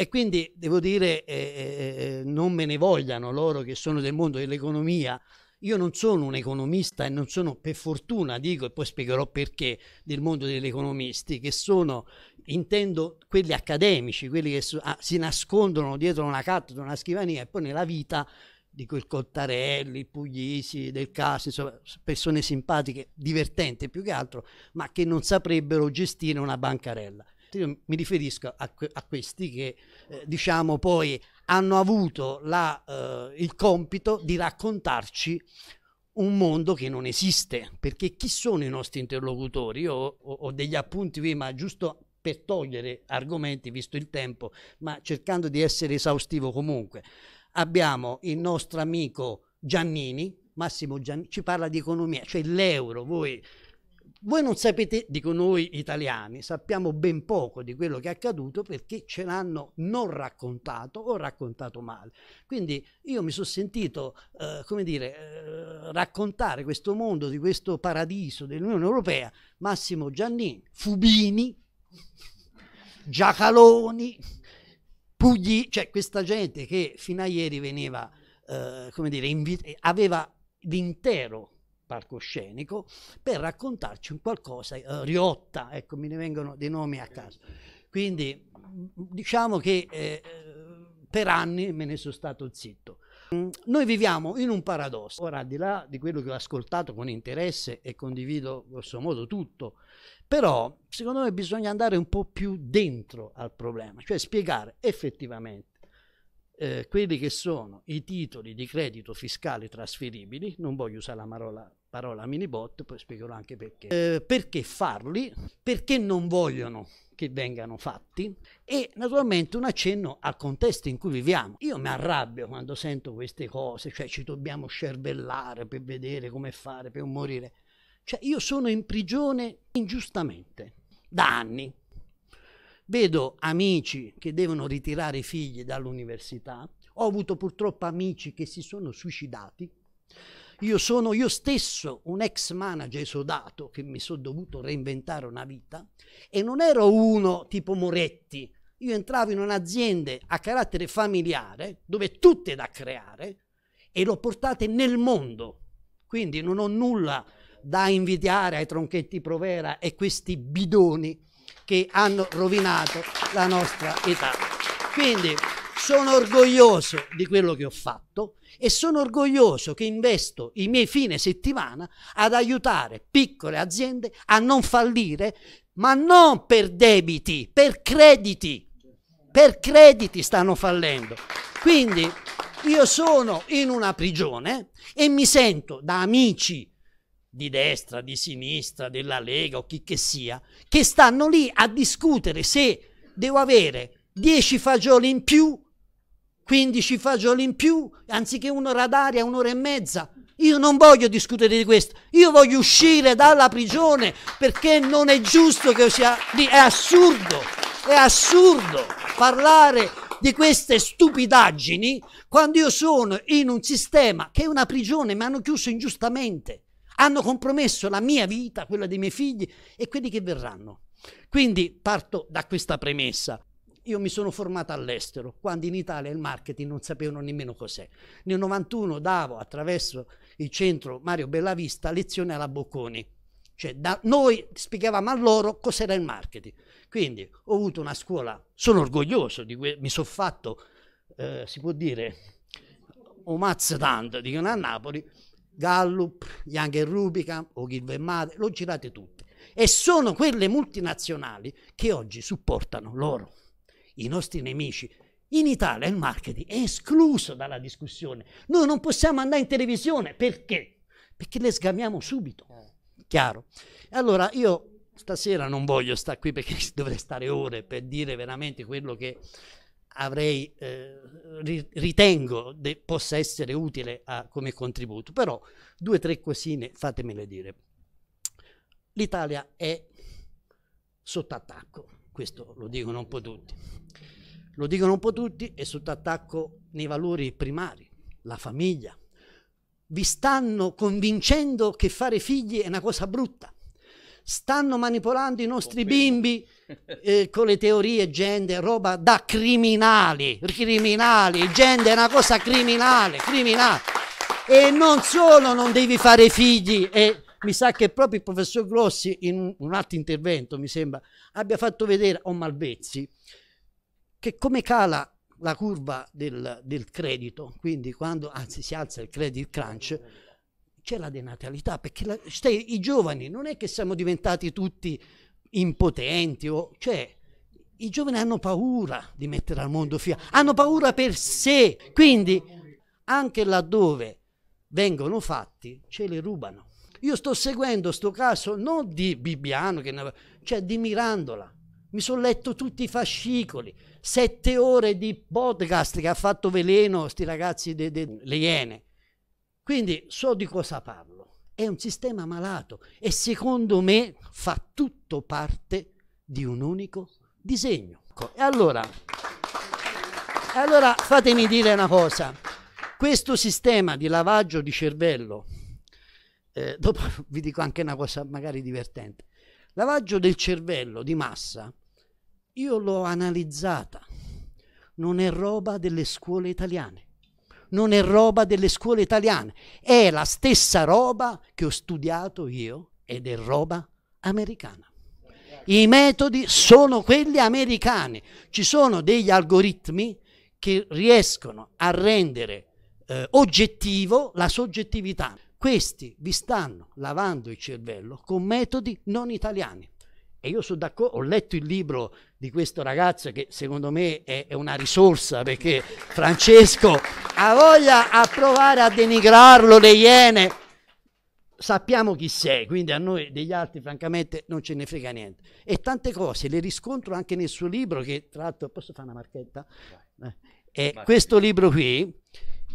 E quindi devo dire, eh, eh, eh, non me ne vogliano loro che sono del mondo dell'economia. Io non sono un economista e non sono, per fortuna, dico e poi spiegherò perché, del mondo degli economisti, che sono, intendo, quelli accademici, quelli che so, ah, si nascondono dietro una cattedra, una scrivania e poi nella vita dico il Cottarelli, il Puglisi, del Caso, insomma, persone simpatiche, divertenti più che altro, ma che non saprebbero gestire una bancarella. Io mi riferisco a, a questi che, eh, diciamo, poi hanno avuto la, eh, il compito di raccontarci un mondo che non esiste, perché chi sono i nostri interlocutori? Io ho, ho degli appunti qui, ma giusto per togliere argomenti, visto il tempo, ma cercando di essere esaustivo comunque. Abbiamo il nostro amico Giannini, Massimo Giannini, ci parla di economia, cioè l'euro, voi voi non sapete, dico noi italiani, sappiamo ben poco di quello che è accaduto perché ce l'hanno non raccontato o raccontato male. Quindi io mi sono sentito, eh, come dire, eh, raccontare questo mondo di questo paradiso dell'Unione Europea, Massimo Giannini, Fubini, Giacaloni, Pugli, cioè questa gente che fino a ieri veniva, eh, come dire, aveva l'intero palcoscenico per raccontarci un qualcosa, eh, Riotta, ecco mi ne vengono dei nomi a caso. Quindi mm, diciamo che eh, eh, per anni me ne sono stato zitto. Mm, noi viviamo in un paradosso, ora al di là di quello che ho ascoltato con interesse e condivido grosso modo tutto, però secondo me bisogna andare un po' più dentro al problema, cioè spiegare effettivamente eh, quelli che sono i titoli di credito fiscale trasferibili, non voglio usare la parola, parola minibot, poi spiegherò anche perché, eh, perché farli, perché non vogliono che vengano fatti e naturalmente un accenno al contesto in cui viviamo. Io mi arrabbio quando sento queste cose, cioè ci dobbiamo scervellare per vedere come fare, per morire. Cioè io sono in prigione ingiustamente, da anni, Vedo amici che devono ritirare i figli dall'università, ho avuto purtroppo amici che si sono suicidati. Io sono io stesso un ex manager esodato che mi sono dovuto reinventare una vita e non ero uno tipo Moretti. Io entravo in un'azienda a carattere familiare dove tutto è da creare e l'ho portata nel mondo. Quindi non ho nulla da invidiare ai tronchetti Provera e questi bidoni che hanno rovinato la nostra età. Quindi sono orgoglioso di quello che ho fatto e sono orgoglioso che investo i miei fine settimana ad aiutare piccole aziende a non fallire, ma non per debiti, per crediti. Per crediti stanno fallendo. Quindi io sono in una prigione e mi sento da amici di destra, di sinistra, della Lega o chi che sia, che stanno lì a discutere se devo avere 10 fagioli in più, 15 fagioli in più, anziché un'ora d'aria, un'ora e mezza. Io non voglio discutere di questo, io voglio uscire dalla prigione perché non è giusto che sia lì, è assurdo, è assurdo parlare di queste stupidaggini quando io sono in un sistema che è una prigione, mi hanno chiuso ingiustamente hanno compromesso la mia vita, quella dei miei figli e quelli che verranno. Quindi parto da questa premessa. Io mi sono formato all'estero, quando in Italia il marketing non sapevano nemmeno cos'è. Nel 91 davo attraverso il centro Mario Bellavista lezione alla Bocconi. Cioè, da noi spiegavamo a loro cos'era il marketing. Quindi ho avuto una scuola, sono orgoglioso di que- mi sono fatto, eh, si può dire, o mazzatando, dicono a Napoli, Gallup, Young e Rubicam, Ogilvy Mate, lo girate tutte. E sono quelle multinazionali che oggi supportano loro, i nostri nemici. In Italia il marketing è escluso dalla discussione. Noi non possiamo andare in televisione perché? Perché le sgamiamo subito. Chiaro? Allora io stasera non voglio stare qui perché dovrei stare ore per dire veramente quello che avrei, eh, ri, ritengo de, possa essere utile a, come contributo. Però due o tre cosine fatemele dire. L'Italia è sotto attacco, questo lo dicono un po' tutti. Lo dicono un po' tutti, è sotto attacco nei valori primari, la famiglia. Vi stanno convincendo che fare figli è una cosa brutta stanno manipolando i nostri bimbi eh, con le teorie gender, roba da criminali, criminali, il gender è una cosa criminale, criminale. E non solo non devi fare figli, e mi sa che proprio il professor Grossi in un altro intervento, mi sembra, abbia fatto vedere o oh Malvezzi che come cala la curva del, del credito, quindi quando anzi si alza il credit crunch, c'è la denatalità, perché la, stai, i giovani non è che siamo diventati tutti impotenti, o, cioè i giovani hanno paura di mettere al mondo figli, hanno paura per sé, quindi anche laddove vengono fatti ce le rubano. Io sto seguendo questo caso non di Bibbiano, ne... cioè di Mirandola. Mi sono letto tutti i fascicoli, sette ore di podcast che ha fatto veleno questi ragazzi delle Iene. Quindi so di cosa parlo. È un sistema malato e secondo me fa tutto parte di un unico disegno. Ecco, e allora, allora fatemi dire una cosa. Questo sistema di lavaggio di cervello, eh, dopo vi dico anche una cosa magari divertente, lavaggio del cervello di massa, io l'ho analizzata, non è roba delle scuole italiane non è roba delle scuole italiane, è la stessa roba che ho studiato io ed è roba americana. I metodi sono quelli americani, ci sono degli algoritmi che riescono a rendere eh, oggettivo la soggettività. Questi vi stanno lavando il cervello con metodi non italiani. E io sono d'accordo, ho letto il libro di questo ragazzo che secondo me è, è una risorsa perché Francesco ha voglia a provare a denigrarlo le iene. Sappiamo chi sei, quindi a noi degli altri francamente non ce ne frega niente. E tante cose le riscontro anche nel suo libro che tra l'altro posso fare una marchetta? Eh, questo libro qui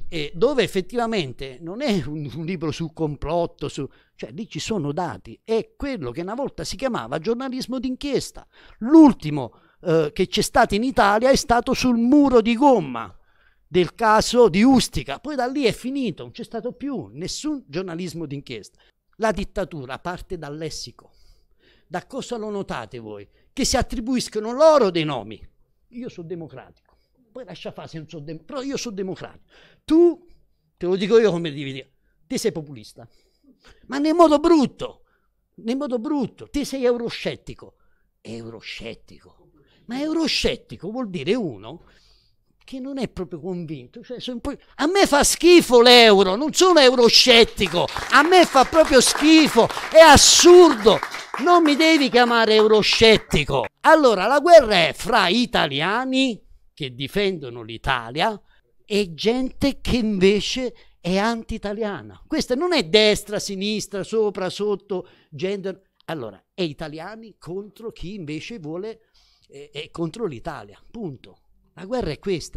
eh, dove effettivamente non è un, un libro sul complotto, su, cioè lì ci sono dati, è quello che una volta si chiamava giornalismo d'inchiesta. L'ultimo eh, che c'è stato in Italia è stato sul muro di gomma del caso di Ustica, poi da lì è finito, non c'è stato più nessun giornalismo d'inchiesta. La dittatura parte dal lessico. Da cosa lo notate voi? Che si attribuiscono loro dei nomi. Io sono democratico poi lascia fare se non sono democratico, però io sono democratico. Tu, te lo dico io come devi dire, te sei populista, ma nel modo brutto, nel modo brutto, te sei euroscettico, euroscettico, ma euroscettico vuol dire uno che non è proprio convinto. Cioè, a me fa schifo l'euro, non sono euroscettico, a me fa proprio schifo, è assurdo. Non mi devi chiamare euroscettico. Allora, la guerra è fra italiani che difendono l'Italia e gente che invece è anti-italiana. Questa non è destra, sinistra, sopra, sotto, gender. Allora, è italiani contro chi invece vuole, eh, è contro l'Italia, punto. La guerra è questa.